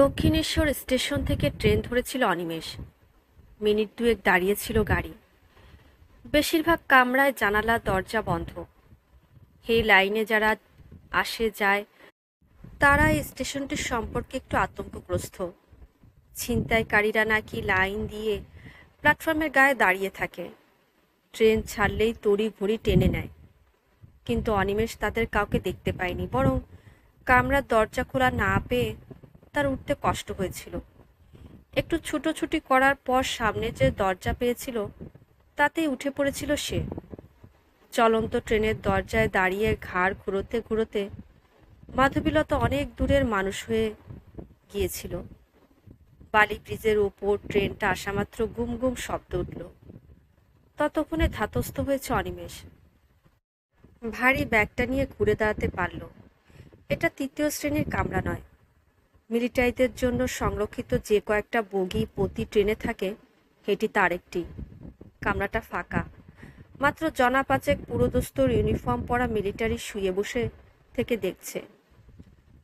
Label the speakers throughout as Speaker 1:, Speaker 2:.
Speaker 1: Dakshineswar station থেকে train ধরেছিল Animesh minute দুয়েক দাঁড়িয়েছিল গাড়ি বেশিরভাগ কামরায় জানালা দরজা বন্ধ হে লাইনে যারা আসে যায় তারা এই স্টেশনটির সম্পর্কে একটু আতঙ্কগ্রস্ত ছিনতাইকারীরা নাকি লাইন দিয়ে প্ল্যাটফর্মের গায়ে দাঁড়িয়ে থাকে ট্রেন ছাড়লেই তড়ি ঘড়ি টেনে নেয় কিন্তু অনিমেষ তাদের কাউকে দেখতে পায়নি বরং কামরার দরজা খোলা না পেয়ে তার উঠতে কষ্ট হয়েছিল একটু ছুটোছুটি করার পর সামনে যে দরজা পেয়েছিল তাতেই উঠে পড়েছিল সে চলন্ত ট্রেনের দরজায় দাঁড়িয়ে ঘাড় ঘুরোতে ঘুরোতে মাধবীলতা অনেক দূরের মানুষ হয়ে গিয়েছিল বালি ব্রিজের ওপর ট্রেনটা আসামাত্র গুম গুম শব্দ উঠল ততক্ষণে ধাতস্থ হয়েছে অনিমেষ ভারী ব্যাগটা নিয়ে ঘুরে দাঁড়াতে পারল এটা তৃতীয় শ্রেণীর কামরা নয় মিলিটারিদের জন্য সংরক্ষিত যে কয়েকটা বগি প্রতি ট্রেনে থাকে সেটি তার একটি কামরাটা ফাঁকা মাত্র জনা পাচেক পুরোদস্তর ইউনিফর্ম পরা মিলিটারি শুয়ে বসে থেকে দেখছে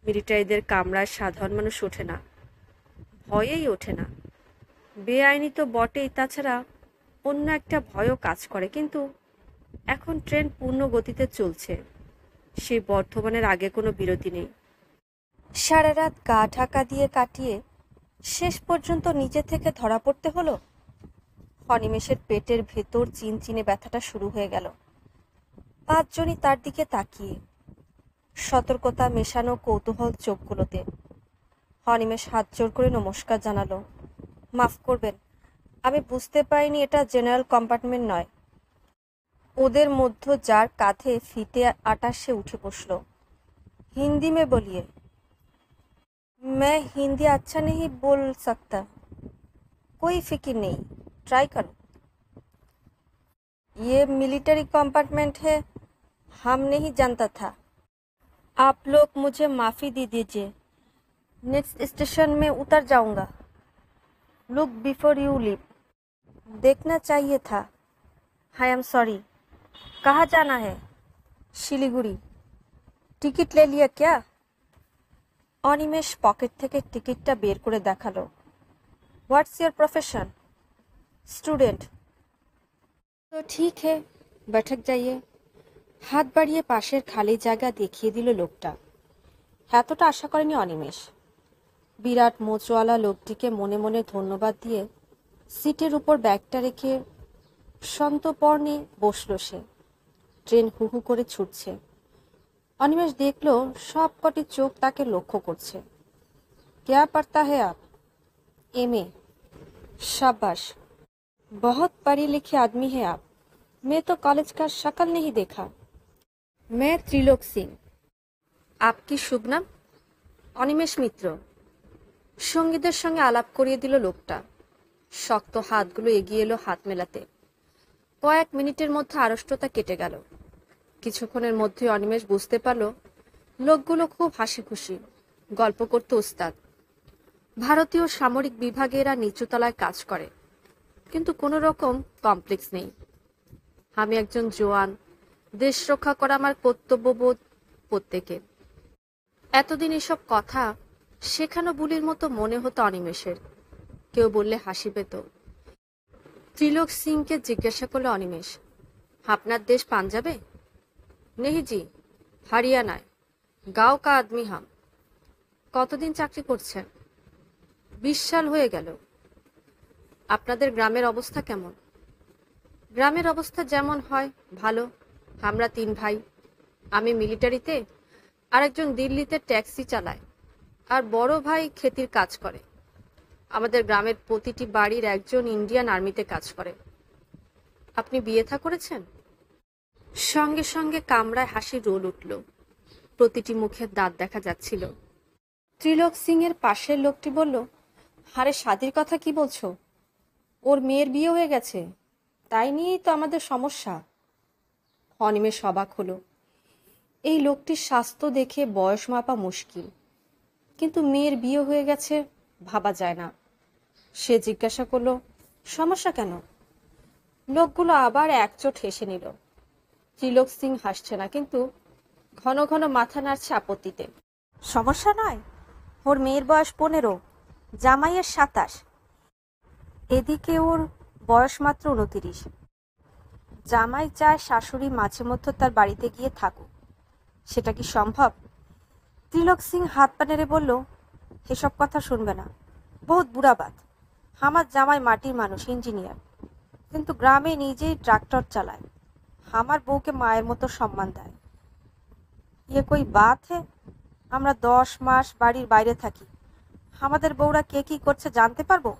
Speaker 1: মিলিটারিদের কামরায় সাধারণ মানুষ ওঠে না ভয়েই ওঠে না বেআইনি তো বটেই তাছাড়া অন্য একটা ভয়ও কাজ করে কিন্তু এখন ট্রেন পূর্ণ গতিতে চলছে সে বর্ধমানের আগে কোনো বিরতি নেই সারা রাত গা ঢাকা দিয়ে কাটিয়ে শেষ পর্যন্ত নিজে থেকে ধরা পড়তে হলো হনিমেষের পেটের ভেতর চিনচিনে ব্যথাটা শুরু হয়ে গেল পাঁচজনই তার দিকে তাকিয়ে সতর্কতা মেশানো কৌতূহল চোখগুলোতে হনিমেষ হাত জোর করে নমস্কার জানালো মাফ করবেন আমি বুঝতে পারিনি এটা জেনারেল কম্পার্টমেন্ট নয় ওদের মধ্য যার কাঁধে ফিতে আটাশে উঠে বসল হিন্দি মে বলিয়ে मैं हिंदी अच्छा नहीं बोल सकता कोई फिक्र नहीं ट्राई करो ये मिलिट्री कंपार्टमेंट है हम नहीं जानता था आप लोग मुझे माफ़ी दे दीजिए नेक्स्ट स्टेशन में उतर जाऊंगा लुक बिफोर यू लिव देखना चाहिए था आई एम सॉरी कहाँ जाना है शिलीगुड़ी टिकट ले लिया क्या অনিমেষ পকেট থেকে টিকিটটা বের করে দেখালো হোয়াটস ইয়ার প্রফেশন স্টুডেন্ট তো ঠিক হে বৈঠক যাইয়ে হাত বাড়িয়ে পাশের খালি জায়গা দেখিয়ে দিল লোকটা এতটা আশা করেনি অনিমেষ বিরাট মোচওয়ালা লোকটিকে মনে মনে ধন্যবাদ দিয়ে সিটের উপর ব্যাগটা রেখে সন্তপর্ণে বসল সে ট্রেন হুহু করে ছুটছে অনিমেষ দেখল সব কটি চোখ তাকে লক্ষ্য করছে ক্যা পারতা হে আপ এম এ शाबाश बहुत पढ़े लिखे আদমি হে আপ मैं তো কলেজ का সকাল নেহি দেখা मैं ত্রিলোক সিং আপ শুভ নাম অনিমেষ মিত্র সঙ্গীদের সঙ্গে আলাপ করিয়ে দিল লোকটা শক্ত হাতগুলো এগিয়ে এলো হাত মেলাতে কয়েক মিনিটের মধ্যে আড়ষ্টতা কেটে গেল কিছুক্ষণের মধ্যে অনিমেষ বুঝতে পারল লোকগুলো খুব হাসি খুশি গল্প করতে উস্তাদ ভারতীয় সামরিক বিভাগে এরা নিচুতলায় কাজ করে কিন্তু কোনো রকম কমপ্লেক্স নেই আমি একজন জোয়ান দেশ রক্ষা করা আমার কর্তব্যবোধ প্রত্যেকে এতদিন এসব কথা শেখানো বুলির মতো মনে হতো অনিমেষের কেউ বললে হাসি পেত ত্রিলোক সিংকে জিজ্ঞাসা করলো অনিমেষ আপনার দেশ পাঞ্জাবে নেহিজি হারিয়ানায় গাও কা আদমি হাম কতদিন চাকরি করছেন বিশ সাল হয়ে গেল আপনাদের গ্রামের অবস্থা কেমন গ্রামের অবস্থা যেমন হয় ভালো আমরা তিন ভাই আমি মিলিটারিতে আরেকজন দিল্লিতে ট্যাক্সি চালায় আর বড় ভাই খেতির কাজ করে আমাদের গ্রামের প্রতিটি বাড়ির একজন ইন্ডিয়ান আর্মিতে কাজ করে আপনি বিয়ে থা করেছেন সঙ্গে সঙ্গে কামরায় হাসি রোল উঠল প্রতিটি মুখের দাঁত দেখা যাচ্ছিল ত্রিলোক সিং এর পাশের লোকটি বলল হারে স্বাদির কথা কি বলছো ওর মেয়ের বিয়ে হয়ে গেছে তাই নিয়েই তো আমাদের সমস্যা অনিমে সবাক হলো এই লোকটির স্বাস্থ্য দেখে বয়স মাপা মুশকিল কিন্তু মেয়ের বিয়ে হয়ে গেছে ভাবা যায় না সে জিজ্ঞাসা করলো সমস্যা কেন লোকগুলো আবার একচোট হেসে নিল ত্রিলোক সিং হাসছে না কিন্তু ঘন ঘন মাথা নাড়ছে আপত্তিতে সমস্যা নয় ওর মেয়ের বয়স পনেরো জামাইয়ের সাতাশ এদিকে ওর বয়স মাত্র উনতিরিশ জামাই চায় শাশুড়ি মাঝে মধ্যে তার বাড়িতে গিয়ে থাকুক সেটা কি সম্ভব ত্রিলোক সিং হাত পা নেড়ে বলল এসব কথা শুনবে না বহুত বুড়াবাদ আমার জামাই মাটির মানুষ ইঞ্জিনিয়ার কিন্তু গ্রামে নিজেই ট্রাক্টর চালায় আমার বউকে মায়ের মতো সম্মান দেয় ইয়ে কই বাত হে আমরা দশ মাস বাড়ির বাইরে থাকি আমাদের বউরা কে কি করছে জানতে পারবো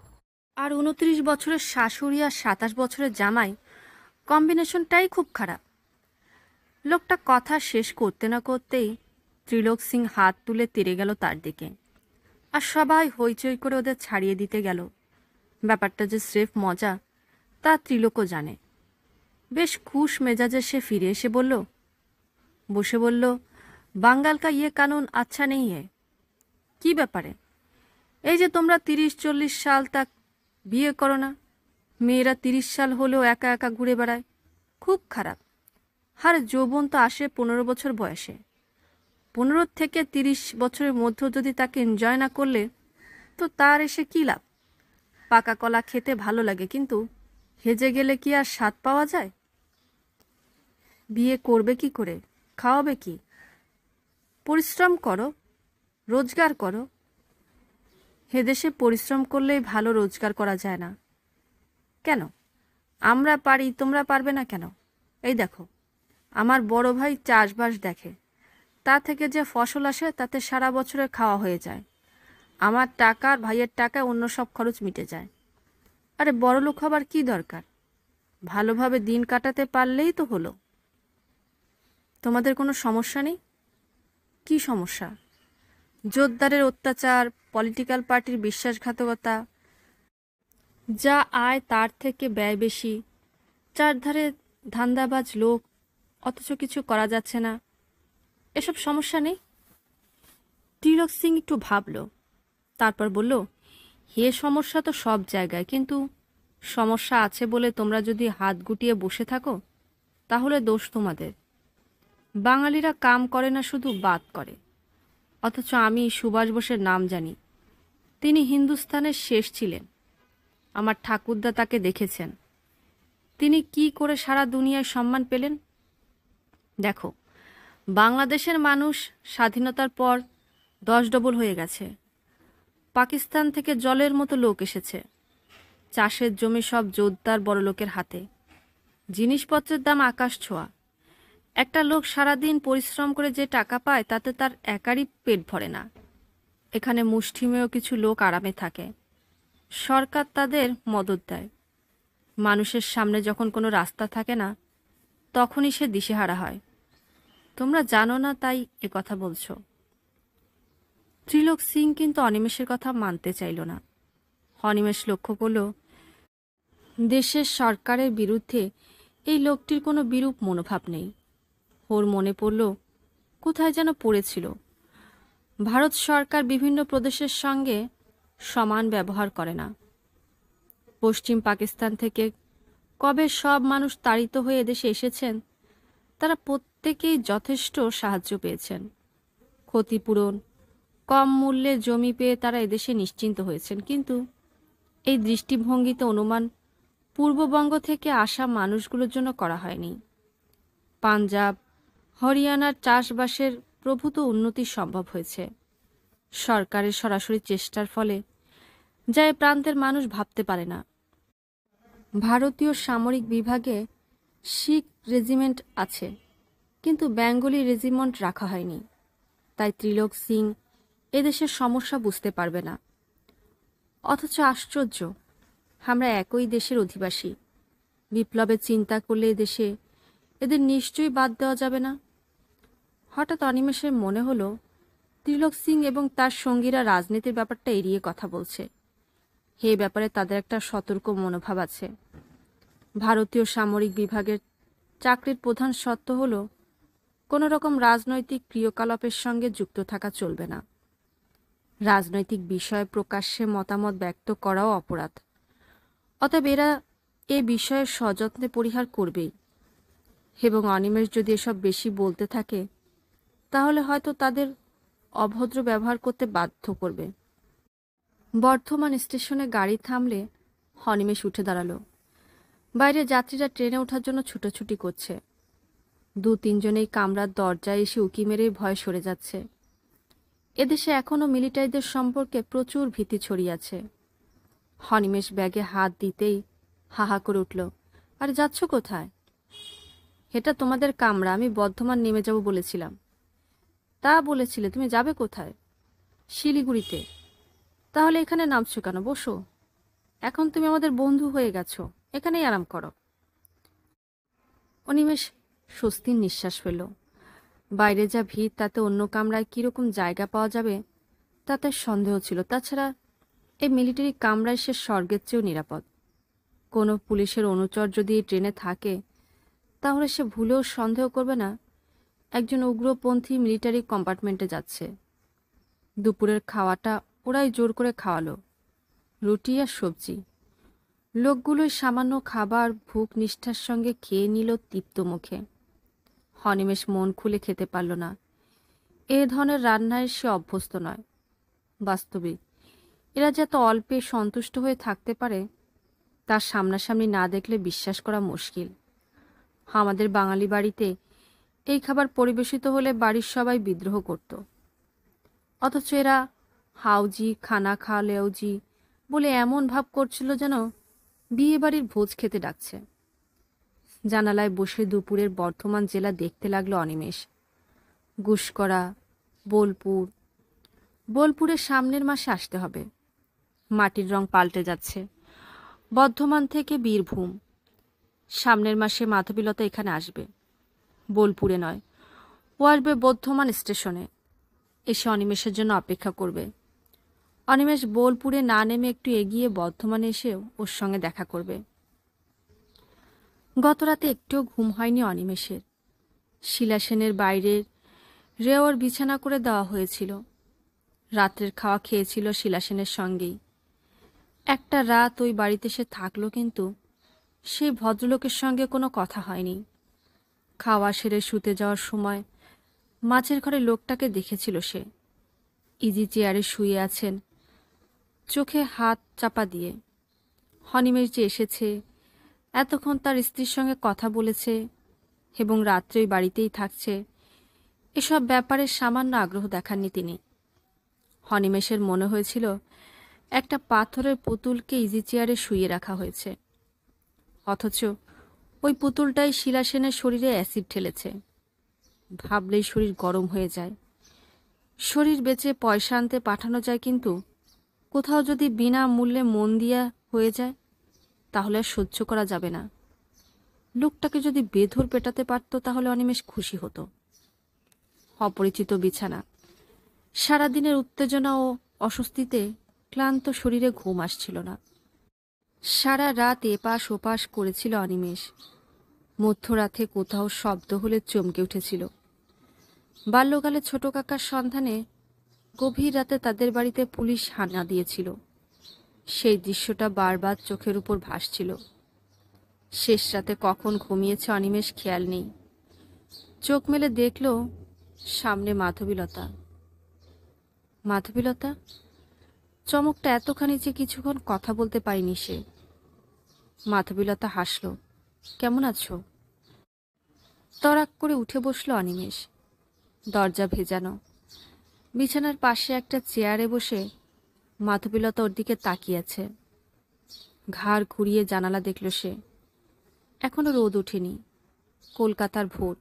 Speaker 1: আর উনত্রিশ বছরের শাশুড়ি আর সাতাশ বছরের জামাই কম্বিনেশনটাই খুব খারাপ লোকটা কথা শেষ করতে না করতেই ত্রিলোক সিং হাত তুলে তেরে গেল তার দিকে আর সবাই হইচই করে ওদের ছাড়িয়ে দিতে গেল ব্যাপারটা যে স্রেফ মজা তা ত্রিলোকও জানে বেশ খুশ মেজাজে সে ফিরে এসে বলল বসে বলল বাঙ্গাল কা ইয়ে কানুন আচ্ছা নেই হে কি ব্যাপারে এই যে তোমরা তিরিশ চল্লিশ সাল তাক বিয়ে করো না মেয়েরা তিরিশ সাল হলেও একা একা ঘুরে বেড়ায় খুব খারাপ হার যৌবন তো আসে পনেরো বছর বয়সে পনেরো থেকে তিরিশ বছরের মধ্যে যদি তাকে এনজয় না করলে তো তার এসে কী লাভ পাকা কলা খেতে ভালো লাগে কিন্তু হেজে গেলে কি আর স্বাদ পাওয়া যায় বিয়ে করবে কি করে খাওয়াবে কি পরিশ্রম করো রোজগার করো দেশে পরিশ্রম করলেই ভালো রোজগার করা যায় না কেন আমরা পারি তোমরা পারবে না কেন এই দেখো আমার বড় ভাই চাষবাস দেখে তা থেকে যে ফসল আসে তাতে সারা বছরে খাওয়া হয়ে যায় আমার টাকা আর ভাইয়ের টাকায় অন্য সব খরচ মিটে যায় আরে বড়লোক হবার কী দরকার ভালোভাবে দিন কাটাতে পারলেই তো হলো তোমাদের কোনো সমস্যা নেই কি সমস্যা জোরদারের অত্যাচার পলিটিক্যাল পার্টির বিশ্বাসঘাতকতা যা আয় তার থেকে ব্যয় বেশি চারধারে ধান্দাবাজ লোক অথচ কিছু করা যাচ্ছে না এসব সমস্যা নেই ত্রিলক সিং একটু ভাবল তারপর বলল হে সমস্যা তো সব জায়গায় কিন্তু সমস্যা আছে বলে তোমরা যদি হাত গুটিয়ে বসে থাকো তাহলে দোষ তোমাদের বাঙালিরা কাম করে না শুধু বাদ করে অথচ আমি সুভাষ বোসের নাম জানি তিনি হিন্দুস্তানের শেষ ছিলেন আমার ঠাকুরদা তাকে দেখেছেন তিনি কি করে সারা দুনিয়ায় সম্মান পেলেন দেখো বাংলাদেশের মানুষ স্বাধীনতার পর দশ ডবল হয়ে গেছে পাকিস্তান থেকে জলের মতো লোক এসেছে চাষের জমি সব জোরদার বড়লোকের হাতে জিনিসপত্রের দাম আকাশ ছোঁয়া একটা লোক সারাদিন পরিশ্রম করে যে টাকা পায় তাতে তার একারই পেট ভরে না এখানে মুষ্টিমেয় কিছু লোক আরামে থাকে সরকার তাদের মদত দেয় মানুষের সামনে যখন কোনো রাস্তা থাকে না তখনই সে দিশেহারা হয় তোমরা জানো না তাই এ কথা বলছো ত্রিলোক সিং কিন্তু অনিমেষের কথা মানতে চাইল না অনিমেষ লক্ষ্য করল দেশের সরকারের বিরুদ্ধে এই লোকটির কোনো বিরূপ মনোভাব নেই ওর মনে পড়ল কোথায় যেন পড়েছিল ভারত সরকার বিভিন্ন প্রদেশের সঙ্গে সমান ব্যবহার করে না পশ্চিম পাকিস্তান থেকে কবে সব মানুষ তাড়িত হয়ে এদেশে এসেছেন তারা প্রত্যেকেই যথেষ্ট সাহায্য পেয়েছেন ক্ষতিপূরণ কম মূল্যে জমি পেয়ে তারা এদেশে নিশ্চিন্ত হয়েছেন কিন্তু এই দৃষ্টিভঙ্গিতে অনুমান পূর্ববঙ্গ থেকে আসা মানুষগুলোর জন্য করা হয়নি পাঞ্জাব হরিয়ানার চাষবাসের প্রভূত উন্নতি সম্ভব হয়েছে সরকারের সরাসরি চেষ্টার ফলে যা এ প্রান্তের মানুষ ভাবতে পারে না ভারতীয় সামরিক বিভাগে শিখ রেজিমেন্ট আছে কিন্তু বেঙ্গলি রেজিমেন্ট রাখা হয়নি তাই ত্রিলোক সিং এদেশের সমস্যা বুঝতে পারবে না অথচ আশ্চর্য আমরা একই দেশের অধিবাসী বিপ্লবের চিন্তা করলে এদেশে এদের নিশ্চয়ই বাদ দেওয়া যাবে না হঠাৎ অনিমেষের মনে হলো ত্রিলোক সিং এবং তার সঙ্গীরা রাজনীতির ব্যাপারটা এড়িয়ে কথা বলছে হে ব্যাপারে তাদের একটা সতর্ক মনোভাব আছে ভারতীয় সামরিক বিভাগের চাকরির প্রধান সত্য হল কোনো রকম রাজনৈতিক ক্রিয়কলাপের সঙ্গে যুক্ত থাকা চলবে না রাজনৈতিক বিষয়ে প্রকাশ্যে মতামত ব্যক্ত করাও অপরাধ অতএব এরা এ বিষয়ে সযত্নে পরিহার করবেই এবং অনিমেষ যদি এসব বেশি বলতে থাকে তাহলে হয়তো তাদের অভদ্র ব্যবহার করতে বাধ্য করবে বর্ধমান স্টেশনে গাড়ি থামলে হনিমেষ উঠে দাঁড়ালো বাইরে যাত্রীরা ট্রেনে ওঠার জন্য ছুটোছুটি করছে দু তিনজনেই কামরার দরজায় এসে উকি মেরে ভয় সরে যাচ্ছে এদেশে এখনও মিলিটারিদের সম্পর্কে প্রচুর ভীতি ছড়িয়াছে হনিমেষ ব্যাগে হাত দিতেই হাহা করে উঠল আর যাচ্ছ কোথায় এটা তোমাদের কামরা আমি বর্ধমান নেমে যাব বলেছিলাম তা বলেছিলে তুমি যাবে কোথায় শিলিগুড়িতে তাহলে এখানে নামছো কেন বসো এখন তুমি আমাদের বন্ধু হয়ে গেছো এখানেই আরাম করো অনিমেষ স্বস্তির নিঃশ্বাস ফেলো বাইরে যা ভিড় তাতে অন্য কামরায় কীরকম জায়গা পাওয়া যাবে তাতে সন্দেহ ছিল তাছাড়া এই মিলিটারি কামরায় সে স্বর্গের চেয়েও নিরাপদ কোনো পুলিশের অনুচর যদি এই ট্রেনে থাকে তাহলে সে ভুলেও সন্দেহ করবে না একজন উগ্রপন্থী মিলিটারি কম্পার্টমেন্টে যাচ্ছে দুপুরের খাওয়াটা ওরাই জোর করে খাওয়ালো রুটি আর সবজি লোকগুলোই সামান্য খাবার ভুক নিষ্ঠার সঙ্গে খেয়ে নিল তৃপ্ত মুখে হনিমেশ মন খুলে খেতে পারল না এ ধরনের রান্নায় সে অভ্যস্ত নয় বাস্তবে এরা যত অল্পে সন্তুষ্ট হয়ে থাকতে পারে তার সামনাসামনি না দেখলে বিশ্বাস করা মুশকিল আমাদের বাঙালি বাড়িতে এই খাবার পরিবেশিত হলে বাড়ির সবাই বিদ্রোহ করত অথচ এরা হাউজি খানা খা লেউজি বলে এমন ভাব করছিল যেন বিয়ে বাড়ির ভোজ খেতে ডাকছে জানালায় বসে দুপুরের বর্ধমান জেলা দেখতে লাগলো অনিমেষ গুসকরা বোলপুর বোলপুরের সামনের মাসে আসতে হবে মাটির রং পাল্টে যাচ্ছে বর্ধমান থেকে বীরভূম সামনের মাসে মাধবীলতা এখানে আসবে বোলপুরে নয় ও আসবে বর্ধমান স্টেশনে এসে অনিমেষের জন্য অপেক্ষা করবে অনিমেষ বোলপুরে না নেমে একটু এগিয়ে বর্ধমানে এসেও ওর সঙ্গে দেখা করবে গতরাতে একটুও ঘুম হয়নি অনিমেষের শিলা সেনের বাইরের রেওয়ার বিছানা করে দেওয়া হয়েছিল রাত্রের খাওয়া খেয়েছিল শিলা সেনের সঙ্গেই একটা রাত ওই বাড়িতে সে থাকলো কিন্তু সেই ভদ্রলোকের সঙ্গে কোনো কথা হয়নি খাওয়া সেরে শুতে যাওয়ার সময় মাছের ঘরে লোকটাকে দেখেছিল সে ইজি চেয়ারে শুয়ে আছেন চোখে হাত চাপা দিয়ে হনিমেশ যে এসেছে এতক্ষণ তার স্ত্রীর সঙ্গে কথা বলেছে এবং রাত্রে বাড়িতেই থাকছে এসব ব্যাপারে সামান্য আগ্রহ দেখাননি তিনি হনিমেশের মনে হয়েছিল একটা পাথরের পুতুলকে ইজি চেয়ারে শুয়ে রাখা হয়েছে অথচ ওই পুতুলটাই শিলা সেনের শরীরে অ্যাসিড ঠেলেছে ভাবলেই শরীর গরম হয়ে যায় শরীর বেঁচে পয়সা আনতে পাঠানো যায় কিন্তু কোথাও যদি বিনামূল্যে মন দিয়া হয়ে যায় তাহলে আর সহ্য করা যাবে না লোকটাকে যদি বেধর পেটাতে পারত তাহলে অনিমেষ খুশি হতো অপরিচিত বিছানা সারাদিনের উত্তেজনা ও অস্বস্তিতে ক্লান্ত শরীরে ঘুম আসছিল না সারা রাত এপাশ ওপাশ করেছিল অনিমেষ মধ্যরাতে কোথাও শব্দ হলে চমকে উঠেছিল বাল্যকালে ছোট কাকার সন্ধানে গভীর রাতে তাদের বাড়িতে পুলিশ হানা দিয়েছিল সেই দৃশ্যটা বারবার চোখের উপর ভাসছিল শেষ রাতে কখন ঘুমিয়েছে অনিমেষ খেয়াল নেই চোখ মেলে দেখল সামনে মাধবীলতা মাধবীলতা চমকটা এতখানি যে কিছুক্ষণ কথা বলতে পারিনি সে মাথবিলতা হাসল কেমন আছো তরাক করে উঠে বসলো অনিমেষ দরজা ভেজানো বিছানার পাশে একটা চেয়ারে বসে মাধবীলতা ওর দিকে তাকিয়েছে ঘাড় ঘুরিয়ে জানালা দেখল সে এখনো রোদ ওঠেনি কলকাতার ভোর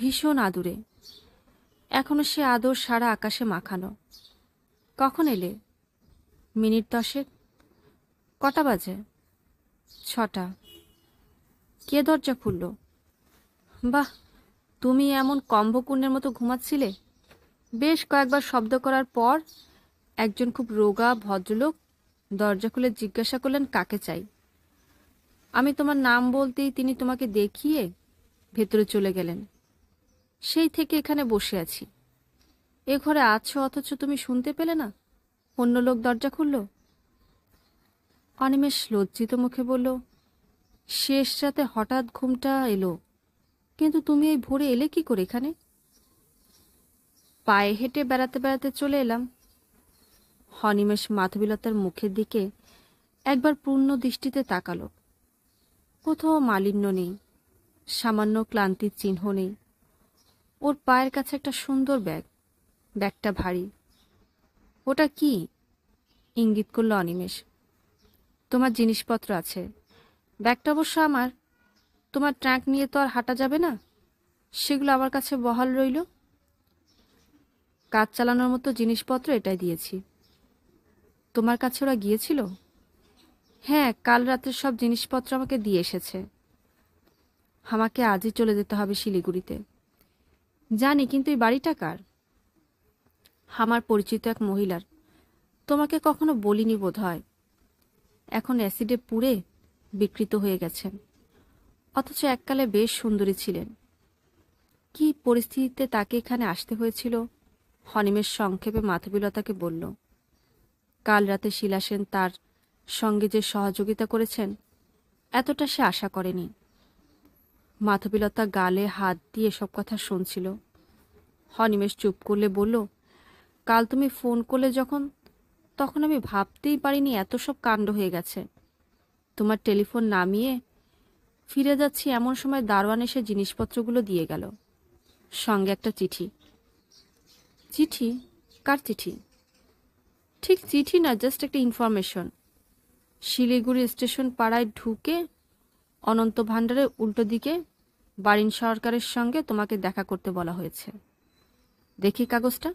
Speaker 1: ভীষণ আদুরে এখনো সে আদর সারা আকাশে মাখানো কখন এলে মিনিট দশেক কটা বাজে ছটা কে দরজা খুলল বাহ তুমি এমন কম্ভকুণ্ডের মতো ঘুমাচ্ছিলে বেশ কয়েকবার শব্দ করার পর একজন খুব রোগা ভদ্রলোক দরজা খুলে জিজ্ঞাসা করলেন কাকে চাই আমি তোমার নাম বলতেই তিনি তোমাকে দেখিয়ে ভেতরে চলে গেলেন সেই থেকে এখানে বসে আছি এ ঘরে আছো অথচ তুমি শুনতে পেলে না অন্য লোক দরজা খুলল অনিমেষ লজ্জিত মুখে বলল শেষ রাতে হঠাৎ ঘুমটা এলো কিন্তু তুমি এই ভোরে এলে কি করে এখানে পায়ে হেঁটে বেড়াতে বেড়াতে চলে এলাম অনিমেষ মাথবিলতার মুখের দিকে একবার পূর্ণ দৃষ্টিতে তাকালো কোথাও মালিন্য নেই সামান্য ক্লান্তির চিহ্ন নেই ওর পায়ের কাছে একটা সুন্দর ব্যাগ ব্যাগটা ভারী ওটা কি ইঙ্গিত করল অনিমেষ তোমার জিনিসপত্র আছে ব্যাগটা অবশ্য আমার তোমার ট্র্যাঙ্ক নিয়ে তো আর হাঁটা যাবে না সেগুলো আমার কাছে বহাল রইল কাজ চালানোর মতো জিনিসপত্র এটাই দিয়েছি তোমার কাছে ওরা গিয়েছিল হ্যাঁ কাল রাতের সব জিনিসপত্র আমাকে দিয়ে এসেছে আমাকে আজই চলে যেতে হবে শিলিগুড়িতে জানি কিন্তু এই বাড়িটা কার আমার পরিচিত এক মহিলার তোমাকে কখনো বলিনি বোধ হয় এখন অ্যাসিডে পুড়ে বিকৃত হয়ে গেছেন অথচ এককালে বেশ সুন্দরী ছিলেন কি পরিস্থিতিতে তাকে এখানে আসতে হয়েছিল হনিমের সংক্ষেপে মাথবিলতাকে বলল কাল রাতে শিলা সেন তার সঙ্গে যে সহযোগিতা করেছেন এতটা সে আশা করেনি মাথবিলতা গালে হাত দিয়ে সব কথা শুনছিল হনিমেশ চুপ করলে বলল কাল তুমি ফোন করলে যখন তখন আমি ভাবতেই পারিনি এত সব কাণ্ড হয়ে গেছে তোমার টেলিফোন নামিয়ে ফিরে যাচ্ছি এমন সময় দারোয়ান এসে জিনিসপত্রগুলো দিয়ে গেল সঙ্গে একটা চিঠি চিঠি কার চিঠি ঠিক চিঠি না জাস্ট একটা ইনফরমেশন শিলিগুড়ি স্টেশন পাড়ায় ঢুকে অনন্ত ভাণ্ডারের উল্টো দিকে বারিন সরকারের সঙ্গে তোমাকে দেখা করতে বলা হয়েছে দেখি কাগজটা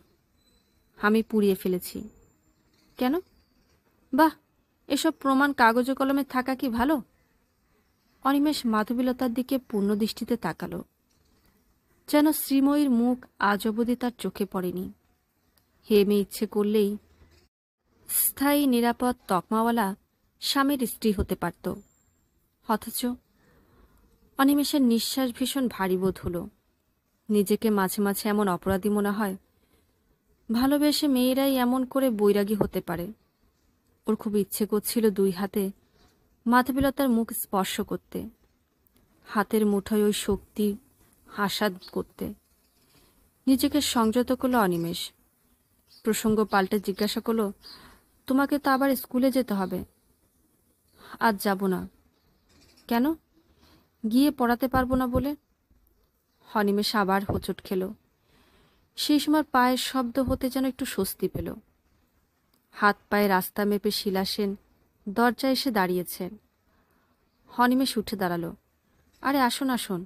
Speaker 1: আমি পুড়িয়ে ফেলেছি কেন বাহ এসব প্রমাণ কাগজ কলমে থাকা কি ভালো অনিমেষ মাধবীলতার দিকে পূর্ণ দৃষ্টিতে তাকালো যেন শ্রীময়ীর মুখ আজ অবধি তার চোখে পড়েনি হেমে ইচ্ছে করলেই স্থায়ী নিরাপদ তকমাওয়ালা স্বামীর স্ত্রী হতে পারত অথচ অনিমেষের নিঃশ্বাস ভীষণ ভারী বোধ হল নিজেকে মাঝে মাঝে এমন অপরাধী মনে হয় ভালোবেসে মেয়েরাই এমন করে বৈরাগী হতে পারে ওর খুব ইচ্ছে করছিল দুই হাতে মাথাবিলতার মুখ স্পর্শ করতে হাতের মুঠোয় ওই শক্তি হাসাদ করতে নিজেকে সংযত করলো অনিমেষ প্রসঙ্গ পাল্টে জিজ্ঞাসা করলো তোমাকে তো আবার স্কুলে যেতে হবে আজ যাব না কেন গিয়ে পড়াতে পারবো না বলে অনিমেষ আবার হোঁচট খেলো সেই সময় পায়ের শব্দ হতে যেন একটু স্বস্তি পেল হাত পায়ে রাস্তা মেপে শিলাসেন দরজায় এসে দাঁড়িয়েছেন হনিমেষ উঠে দাঁড়ালো আরে আসুন আসুন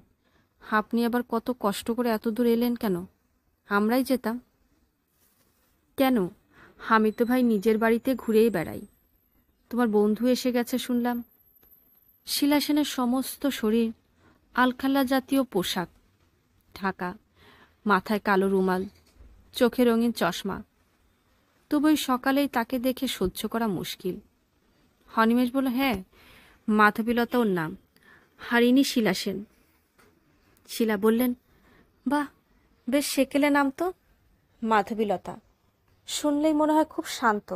Speaker 1: আপনি আবার কত কষ্ট করে এত দূর এলেন কেন আমরাই যেতাম কেন আমি তো ভাই নিজের বাড়িতে ঘুরেই বেড়াই তোমার বন্ধু এসে গেছে শুনলাম শিলাসেনের সমস্ত শরীর আলখাল্লা জাতীয় পোশাক ঢাকা মাথায় কালো রুমাল চোখে রঙিন চশমা তবু সকালেই তাকে দেখে সহ্য করা মুশকিল হনিমেশ বলল হ্যাঁ মাধবীলতা ওর নাম হারিনি শিলা সেন শিলা বললেন বাহ বেশ সেকেলে নাম তো মাধবীলতা শুনলেই মনে হয় খুব শান্ত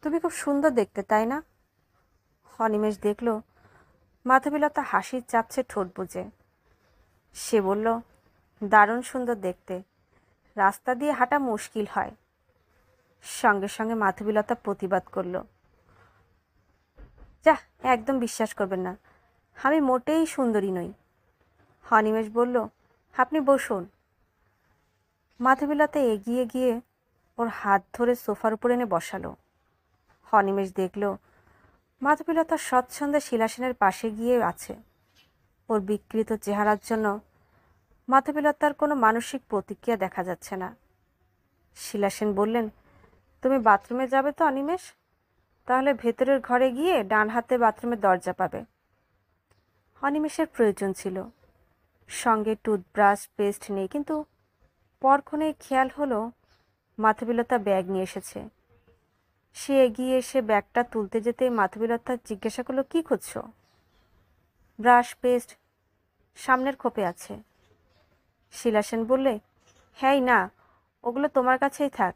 Speaker 1: তুমি খুব সুন্দর দেখতে তাই না হনিমেশ দেখল মাধবীলতা হাসির চাপছে ঠোঁট বুঝে সে বলল দারুণ সুন্দর দেখতে রাস্তা দিয়ে হাঁটা মুশকিল হয় সঙ্গে সঙ্গে মাধবীলতা প্রতিবাদ করল যা একদম বিশ্বাস করবেন না আমি মোটেই সুন্দরী নই হনিমেশ বলল আপনি বসুন মাধবীলতা এগিয়ে গিয়ে ওর হাত ধরে সোফার উপর এনে বসালো হনিমেশ দেখল মাধবীলতা স্বচ্ছন্দে শিলাসেনের পাশে গিয়ে আছে ওর বিকৃত চেহারার জন্য তার কোনো মানসিক প্রতিক্রিয়া দেখা যাচ্ছে না শিলা সেন বললেন তুমি বাথরুমে যাবে তো অনিমেষ তাহলে ভেতরের ঘরে গিয়ে ডান হাতে বাথরুমের দরজা পাবে অনিমেষের প্রয়োজন ছিল সঙ্গে টুথব্রাশ পেস্ট নেই কিন্তু পরক্ষণে খেয়াল হলো মাথাবিলতা ব্যাগ নিয়ে এসেছে সে এগিয়ে এসে ব্যাগটা তুলতে যেতে মাথাবিলতা জিজ্ঞাসা করলো কী খুঁজছ ব্রাশ পেস্ট সামনের খোপে আছে শিলাসেন বললে হ্যাঁ না ওগুলো তোমার কাছেই থাক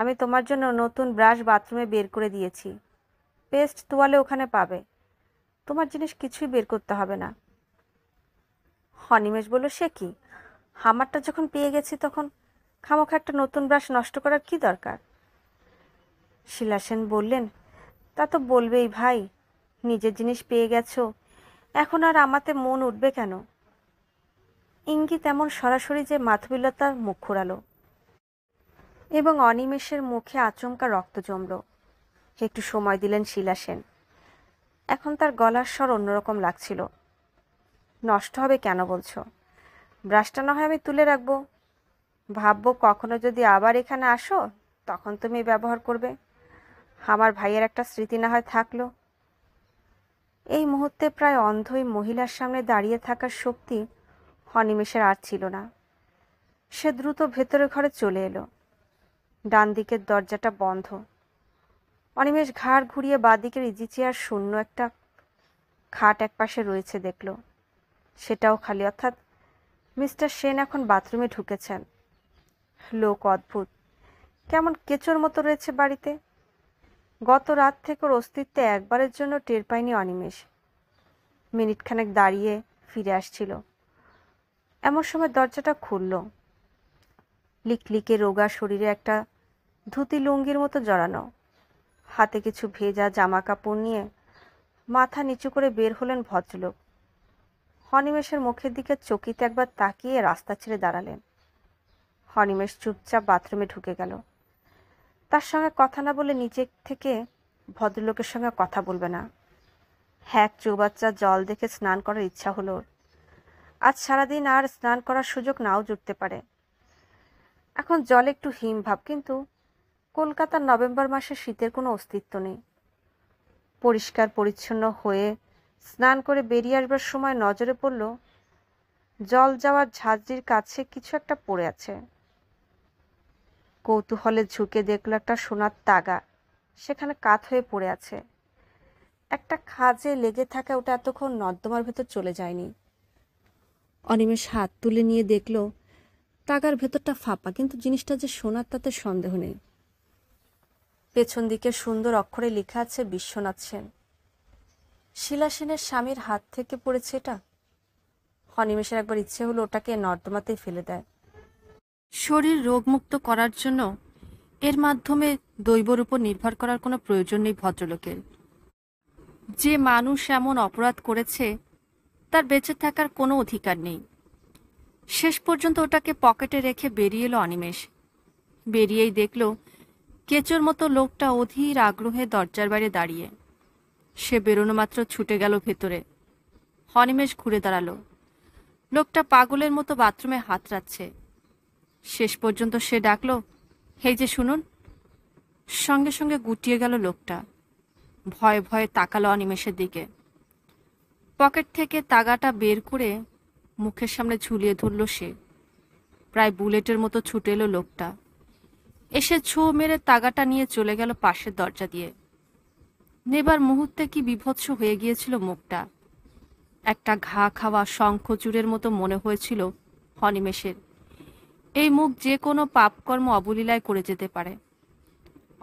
Speaker 1: আমি তোমার জন্য নতুন ব্রাশ বাথরুমে বের করে দিয়েছি পেস্ট তোয়ালে ওখানে পাবে তোমার জিনিস কিছুই বের করতে হবে না হনিমেশ বলল সে কি হামারটা যখন পেয়ে গেছি তখন খামোখা একটা নতুন ব্রাশ নষ্ট করার কি দরকার শিলাসেন বললেন তা তো বলবেই ভাই নিজের জিনিস পেয়ে গেছো এখন আর আমাতে মন উঠবে কেন ইঙ্গিত এমন সরাসরি যে মাথবিলতার মুখ ঘুরালো এবং অনিমেষের মুখে আচমকা রক্ত জমল একটু সময় দিলেন শিলা সেন এখন তার গলার স্বর অন্যরকম লাগছিল নষ্ট হবে কেন বলছো ব্রাশটা না হয় আমি তুলে রাখবো ভাববো কখনো যদি আবার এখানে আসো তখন তুমি ব্যবহার করবে আমার ভাইয়ের একটা স্মৃতি না হয় থাকলো এই মুহূর্তে প্রায় অন্ধই মহিলার সামনে দাঁড়িয়ে থাকার শক্তি অনিমেষের আর ছিল না সে দ্রুত ভেতরে ঘরে চলে এলো ডান দিকের দরজাটা বন্ধ অনিমেষ ঘাড় ঘুরিয়ে বাঁদিকের ইজি চেয়ার শূন্য একটা খাট একপাশে রয়েছে দেখল সেটাও খালি অর্থাৎ মিস্টার সেন এখন বাথরুমে ঢুকেছেন লোক অদ্ভুত কেমন কেচোর মতো রয়েছে বাড়িতে গত রাত থেকে ওর অস্তিত্বে একবারের জন্য টের পায়নি অনিমেষ মিনিটখানেক দাঁড়িয়ে ফিরে আসছিল এমন সময় দরজাটা খুলল লিকলিকে রোগা শরীরে একটা ধুতি লুঙ্গির মতো জড়ানো হাতে কিছু ভেজা জামা কাপড় নিয়ে মাথা নিচু করে বের হলেন ভদ্রলোক হনিমেশের মুখের দিকে চকিতে একবার তাকিয়ে রাস্তা ছেড়ে দাঁড়ালেন হনিমেশ চুপচাপ বাথরুমে ঢুকে গেল তার সঙ্গে কথা না বলে নিজে থেকে ভদ্রলোকের সঙ্গে কথা বলবে না হ্যাক চৌবাচ্চা জল দেখে স্নান করার ইচ্ছা হলো ওর আজ সারাদিন আর স্নান করার সুযোগ নাও জুটতে পারে এখন জল একটু হিম ভাব কিন্তু কলকাতার নভেম্বর মাসে শীতের কোনো অস্তিত্ব নেই পরিষ্কার পরিচ্ছন্ন হয়ে স্নান করে বেরিয়ে আসবার সময় নজরে পড়ল জল যাওয়ার ঝাঁঝরির কাছে কিছু একটা পড়ে আছে কৌতূহলে ঝুঁকে দেখল একটা সোনার তাগা সেখানে কাত হয়ে পড়ে আছে একটা খাজে লেগে থাকা ওটা এতক্ষণ নর্দমার ভেতর চলে যায়নি অনিমেষ হাত তুলে নিয়ে দেখল টাকার ভেতরটা ফাঁপা কিন্তু জিনিসটা যে সোনার তাতে সন্দেহ নেই পেছন দিকে সুন্দর অক্ষরে লেখা আছে বিশ্বনাথ সেন শিলা সেনের স্বামীর হাত থেকে পড়েছে এটা অনিমেষের একবার ইচ্ছে হলো ওটাকে নর্দমাতেই ফেলে দেয় শরীর রোগমুক্ত করার জন্য এর মাধ্যমে দৈবর উপর নির্ভর করার কোনো প্রয়োজন নেই ভদ্রলোকের যে মানুষ এমন অপরাধ করেছে তার বেঁচে থাকার কোনো অধিকার নেই শেষ পর্যন্ত ওটাকে পকেটে রেখে বেরিয়ে এলো অনিমেষ বেরিয়েই দেখল কেচোর মতো লোকটা অধীর আগ্রহে দরজার বাইরে দাঁড়িয়ে সে বেরোনো মাত্র ছুটে গেল ভেতরে অনিমেষ ঘুরে দাঁড়ালো লোকটা পাগলের মতো বাথরুমে হাত রাখছে শেষ পর্যন্ত সে ডাকল হেই যে শুনুন সঙ্গে সঙ্গে গুটিয়ে গেল লোকটা ভয়ে ভয়ে তাকালো অনিমেষের দিকে পকেট থেকে তাগাটা বের করে মুখের সামনে ঝুলিয়ে ধরল সে প্রায় বুলেটের মতো ছুটে এলো লোকটা এসে ছো মেরে তাগাটা নিয়ে চলে গেল পাশের দরজা দিয়ে নেবার মুহূর্তে কি বিভৎস হয়ে গিয়েছিল মুখটা একটা ঘা খাওয়া শঙ্খচূড়ের মতো মনে হয়েছিল হনিমেষের এই মুখ যে কোনো পাপকর্ম অবলীলায় করে যেতে পারে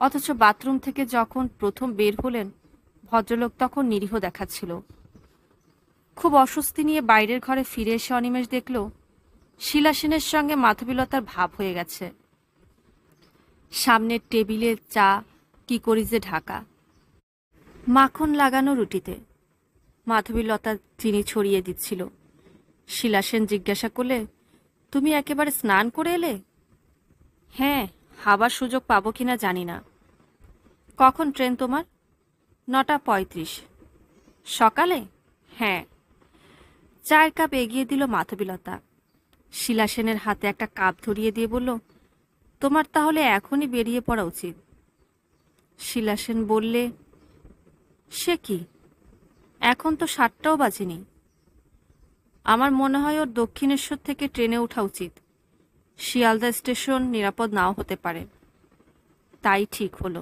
Speaker 1: অথচ বাথরুম থেকে যখন প্রথম বের হলেন ভদ্রলোক তখন নিরীহ দেখাচ্ছিল খুব অস্বস্তি নিয়ে বাইরের ঘরে ফিরে এসে অনিমেষ দেখল শিলা সেনের সঙ্গে মাধবীলতার ভাব হয়ে গেছে সামনের টেবিলে চা কি করি যে ঢাকা মাখন লাগানো রুটিতে মাধবীলতা চিনি ছড়িয়ে দিচ্ছিল শিলা সেন জিজ্ঞাসা করলে তুমি একেবারে স্নান করে এলে হ্যাঁ হাবার সুযোগ পাবো কিনা জানি না কখন ট্রেন তোমার নটা পঁয়ত্রিশ সকালে হ্যাঁ চায়ের কাপ এগিয়ে দিল মাথবিলতা শিলা সেনের হাতে একটা কাপ ধরিয়ে দিয়ে বলল তোমার তাহলে এখনই বেরিয়ে পড়া উচিত শিলা সেন বললে সে কি এখন তো সাতটাও বাজেনি আমার মনে হয় ওর দক্ষিণেশ্বর থেকে ট্রেনে ওঠা উচিত শিয়ালদা স্টেশন নিরাপদ নাও হতে পারে তাই ঠিক হলো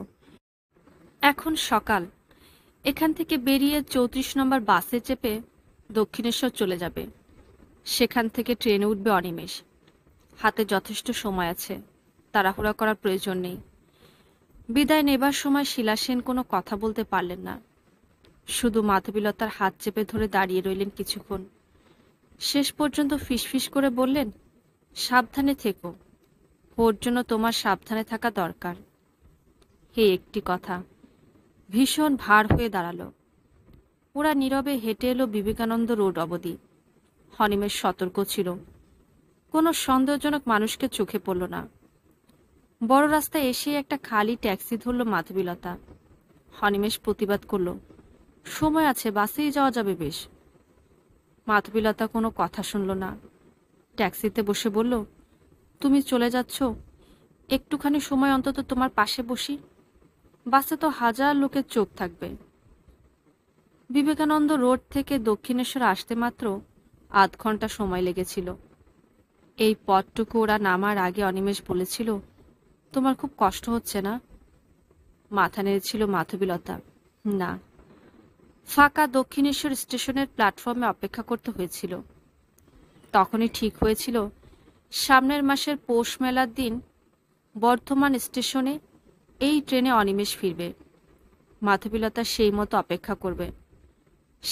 Speaker 1: এখন সকাল এখান থেকে বেরিয়ে চৌত্রিশ নম্বর বাসে চেপে দক্ষিণেশ্বর চলে যাবে সেখান থেকে ট্রেনে উঠবে অনিমেষ হাতে যথেষ্ট সময় আছে তাড়াহুড়া করার প্রয়োজন নেই বিদায় নেবার সময় শিলা সেন কোনো কথা বলতে পারলেন না শুধু মাধবীলতার হাত চেপে ধরে দাঁড়িয়ে রইলেন কিছুক্ষণ শেষ পর্যন্ত ফিসফিস করে বললেন সাবধানে থেকো ওর জন্য তোমার সাবধানে থাকা দরকার হে একটি কথা ভীষণ ভার হয়ে দাঁড়ালো ওরা নীরবে হেঁটে এলো বিবেকানন্দ রোড অবধি হনিমেশ সতর্ক ছিল কোনো সন্দেহজনক মানুষকে চোখে পড়ল না বড় রাস্তায় এসে একটা খালি ট্যাক্সি ধরল মাধবীলতা হনিমেশ প্রতিবাদ করল সময় আছে বাসেই যাওয়া যাবে বেশ মাধবীলতা কোনো কথা শুনল না ট্যাক্সিতে বসে বলল তুমি চলে যাচ্ছ একটুখানি সময় অন্তত তোমার পাশে বসি বাসে তো হাজার লোকের চোখ থাকবে বিবেকানন্দ রোড থেকে দক্ষিণেশ্বর আসতে মাত্র আধ ঘন্টা সময় লেগেছিল এই পথটুকু ওরা নামার আগে অনিমেষ বলেছিল তোমার খুব কষ্ট হচ্ছে না মাথা নেড়েছিল মাথবিলতা না ফাঁকা দক্ষিণেশ্বর স্টেশনের প্ল্যাটফর্মে অপেক্ষা করতে হয়েছিল তখনই ঠিক হয়েছিল সামনের মাসের পৌষ মেলার দিন বর্ধমান স্টেশনে এই ট্রেনে অনিমেষ ফিরবে মাথবিলতা সেই মতো অপেক্ষা করবে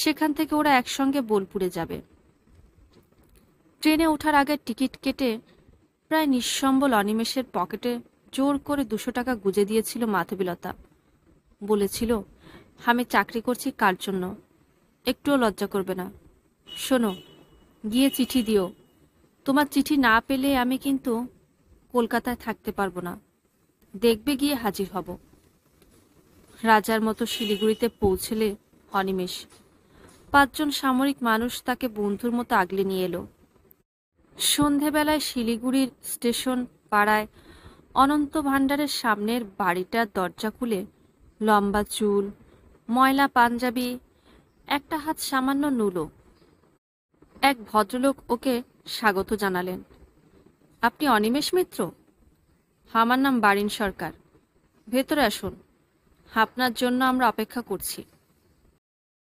Speaker 1: সেখান থেকে ওরা একসঙ্গে বোলপুরে যাবে ট্রেনে ওঠার আগে টিকিট কেটে প্রায় নিঃসম্বল অনিমেষের পকেটে জোর করে দুশো টাকা গুজে দিয়েছিল মাধবীলতা বলেছিল আমি চাকরি করছি কার জন্য একটুও লজ্জা করবে না শোনো গিয়ে চিঠি দিও তোমার চিঠি না পেলে আমি কিন্তু কলকাতায় থাকতে পারবো না দেখবে গিয়ে হাজির হব রাজার মতো শিলিগুড়িতে পৌঁছলে অনিমেষ পাঁচজন সামরিক মানুষ তাকে বন্ধুর মতো আগলে নিয়ে এলো সন্ধেবেলায় শিলিগুড়ির স্টেশন পাড়ায় অনন্ত ভাণ্ডারের সামনের বাড়িটার দরজা খুলে লম্বা চুল ময়লা পাঞ্জাবি একটা হাত সামান্য নুলো এক ভদ্রলোক ওকে স্বাগত জানালেন আপনি অনিমেষ মিত্র আমার নাম বারিন সরকার ভেতরে আসুন আপনার জন্য আমরা অপেক্ষা করছি